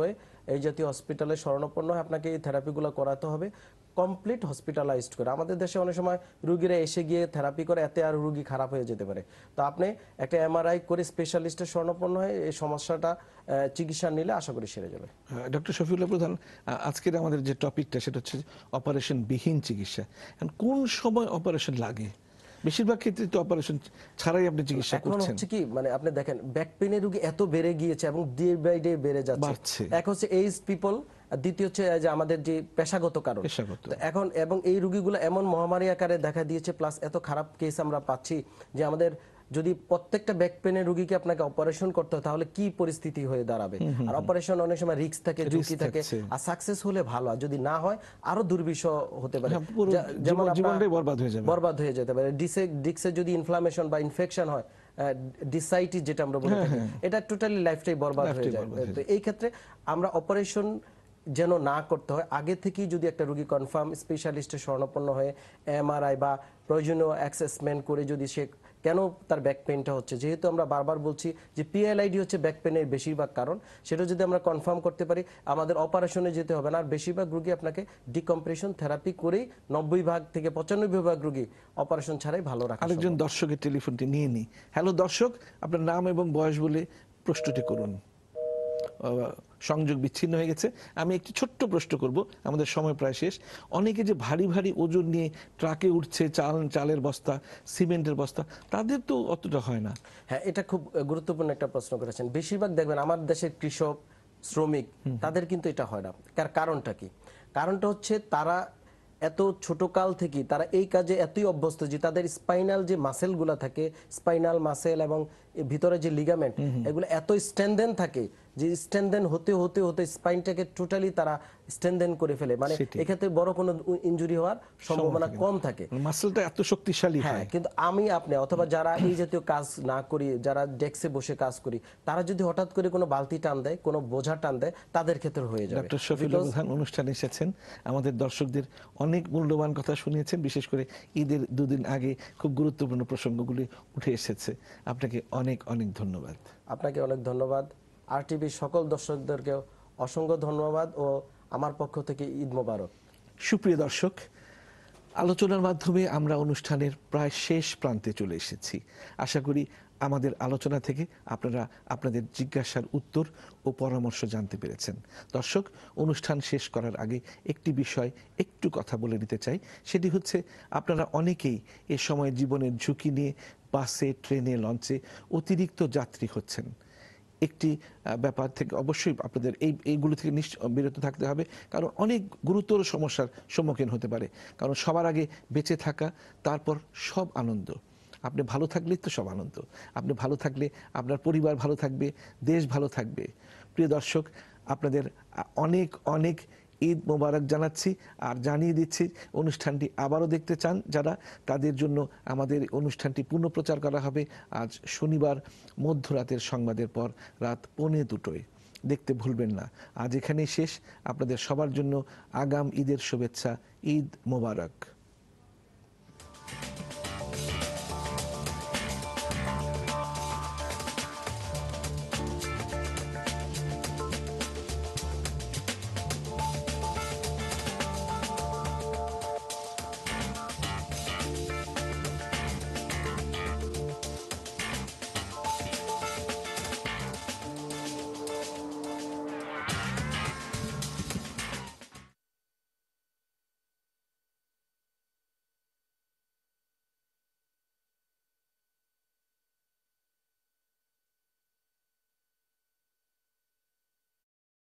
হয়ে এই জাতীয় হসপিটালে স্মরণাপন্ন হয়ে আপনাকে এই থেরাপিগুলো করাতে হবে কমপ্লিট হসপিটালাইজড করে আমাদের দেশে অনেক সময় রুগীরা এসে গিয়ে থেরাপি করে এতে আর রুগী খারাপ হয়ে যেতে পারে তো আপনি একটা এমআরআই করে স্পেশালিস্টের স্বর্ণপন্ন হয়ে এই সমস্যাটা চিকিৎসা নিলে আশা করি সেরে যাবে ডক্টর শফিউল্লাহ প্রধান আজকের আমাদের যে টপিকটা সেটা হচ্ছে অপারেশন বিহীন চিকিৎসা কোন সময় অপারেশন লাগে বেশিরভাগ ক্ষেত্রে তো অপারেশন ছাড়াই আপনি চিকিৎসা করছেন এখন হচ্ছে কি মানে আপনি দেখেন ব্যাক পেইনের রোগী এত বেড়ে গিয়েছে এবং ডে বাই ডে বেড়ে যাচ্ছে এক হচ্ছে এজ পিপল দ্বিতীয় হচ্ছে যে আমাদের যে পেশাগত কারণ এখন এবং এই রোগীগুলো এমন মহামারী আকারে দেখা দিয়েছে প্লাস এত খারাপ কেস আমরা পাচ্ছি যে আমাদের যদি প্রত্যেকটা ব্যাক পেনের রোগীকে আপনাকে অপারেশন করতে হয় তাহলে কি পরিস্থিতি হয়ে দাঁড়াবে আর অপারেশন অনেক সময় রিক্স থাকে ঝুঁকি থাকে আর সাকসেস হলে ভালো আর যদি না হয় আরো দুর্বিষহ হতে পারে হ্যাঁ, যেমন জীবনটাই বরবাদ হয়ে যাবে বরবাদ হয়ে যেতে পারে ডিসে ডিক্সে যদি ইনফ্লামেশন বা ইনফেকশন হয় ডিসাইটিস যেটা আমরা বলি হ্যাঁ, হ্যাঁ। এটা টোটালি লাইফটাই বরবাদ হয়ে যায় তো এই ক্ষেত্রে আমরা অপারেশন যেন না করতে হয় আগে থেকেই যদি একটা রোগী কনফার্ম স্পেশালিস্টে স্বর্ণপন্ন হয়ে এমআরআই বা প্রয়োজনীয় অ্যাক্সেসমেন্ট করে যদি সে কেন তার ব্যাক পেনটা হচ্ছে যেহেতু আমরা বারবার বলছি যে পিএলআইডি হচ্ছে ব্যাক পেনের বেশিরভাগ কারণ সেটা যদি আমরা কনফার্ম করতে পারি আমাদের অপারেশনে যেতে হবে না আর বেশিরভাগ রুগী আপনাকে ডিকম্প্রেশন থেরাপি করেই নব্বই ভাগ থেকে পঁচানব্বই ভাগ রুগী অপারেশন ছাড়াই ভালো রাখা আরেকজন দর্শকের টেলিফোনটি নিয়ে নিই হ্যালো দর্শক আপনার নাম এবং বয়স বলে প্রশ্নটি করুন সংযোগ বিচ্ছিন্ন হয়ে গেছে আমি একটি ছোট্ট প্রশ্ন করব আমাদের সময় প্রায় শেষ অনেকে যে ভারী ভারী ওজন নিয়ে ট্রাকে উঠছে চাল চালের বস্তা সিমেন্টের বস্তা তাদের তো অতটা হয় না হ্যাঁ এটা খুব গুরুত্বপূর্ণ একটা প্রশ্ন করেছেন বেশিরভাগ দেখবেন আমার দেশের কৃষক শ্রমিক তাদের কিন্তু এটা হয় না তার কারণটা কি কারণটা হচ্ছে তারা এত ছোট কাল থেকে তারা এই কাজে এতই অভ্যস্ত যে তাদের স্পাইনাল যে মাসেলগুলো থাকে স্পাইনাল মাসেল এবং ভিতরে যে লিগামেন্ট এগুলো এত স্ট্রেন্দেন থাকে যে স্ট্যান্ডেন হতে হতে হতে স্পাইনটাকে টোটালি তারা স্ট্যান্ডেন করে ফেলে মানে এক্ষেত্রে বড় কোনো ইনজুরি হওয়ার সম্ভাবনা কম থাকে মাসলটা মানে এত শক্তিশালী হ্যাঁ, হয় কিন্তু আমি আপনি অথবা যারা এই জাতীয় কাজ না করি যারা ডেস্কে বসে কাজ করি তারা যদি হঠাৎ করে কোনো বালতি টান দেয় কোনো বোঝা টান দেয় তাদের ক্ষেত্রে হয়ে যাবে ডক্টর শফিল প্রধান অনুষ্ঠানে এসেছেন আমাদের দর্শকদের অনেক মূল্যবান কথা শুনিয়েছেন বিশেষ করে ঈদের দুদিন আগে খুব গুরুত্বপূর্ণ প্রসঙ্গগুলি উঠে এসেছে আপনাকে অনেক অনেক ধন্যবাদ আপনাকে অনেক ধন্যবাদ আর টিভির সকল দর্শকদেরকে অসংখ্য ধন্যবাদ ও আমার পক্ষ থেকে ঈদ মোবারক সুপ্রিয় দর্শক আলোচনার মাধ্যমে আমরা অনুষ্ঠানের প্রায় শেষ প্রান্তে চলে এসেছি আশা করি আমাদের আলোচনা থেকে আপনারা আপনাদের জিজ্ঞাসার উত্তর ও পরামর্শ জানতে পেরেছেন দর্শক অনুষ্ঠান শেষ করার আগে একটি বিষয় একটু কথা বলে নিতে চাই সেটি হচ্ছে আপনারা অনেকেই এ সময় জীবনের ঝুঁকি নিয়ে বাসে ট্রেনে লঞ্চে অতিরিক্ত যাত্রী হচ্ছেন একটি ব্যাপার থেকে অবশ্যই আপনাদের এই এইগুলো থেকে বিরত থাকতে হবে কারণ অনেক গুরুতর সমস্যার সম্মুখীন হতে পারে কারণ সবার আগে বেঁচে থাকা তারপর সব আনন্দ আপনি ভালো থাকলেই তো সব আনন্দ আপনি ভালো থাকলে আপনার পরিবার ভালো থাকবে দেশ ভালো থাকবে প্রিয় দর্শক আপনাদের অনেক অনেক ঈদ মোবারক জানাচ্ছি আর জানিয়ে দিচ্ছি অনুষ্ঠানটি আবারও দেখতে চান যারা তাদের জন্য আমাদের অনুষ্ঠানটি পুনঃপ্রচার করা হবে আজ শনিবার মধ্যরাতের সংবাদের পর রাত পৌনে দুটোয় দেখতে ভুলবেন না আজ এখানেই শেষ আপনাদের সবার জন্য আগাম ঈদের শুভেচ্ছা ঈদ মোবারক